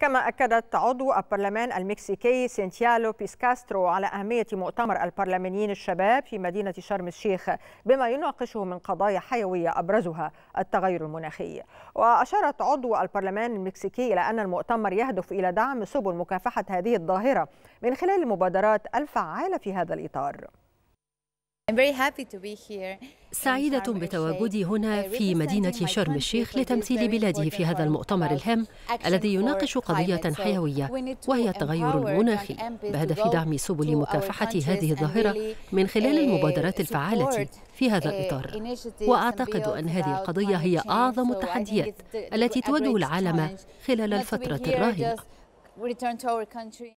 كما أكدت عضو البرلمان المكسيكي سنتيالو بيسكاسترو على أهمية مؤتمر البرلمانيين الشباب في مدينة شرم الشيخ بما يناقشه من قضايا حيوية أبرزها التغير المناخي وأشارت عضو البرلمان المكسيكي إلى أن المؤتمر يهدف إلى دعم سبل مكافحة هذه الظاهرة من خلال المبادرات الفعالة في هذا الإطار سعيدة بتواجدي هنا في مدينة شرم الشيخ لتمثيل بلادي في هذا المؤتمر الهام الذي يناقش قضية حيوية وهي التغير المناخي بهدف دعم سبل مكافحة هذه الظاهرة من خلال uh, المبادرات الفعالة في هذا uh, الإطار وأعتقد أن هذه القضية هي أعظم التحديات التي تواجه العالم خلال الفترة الراهنة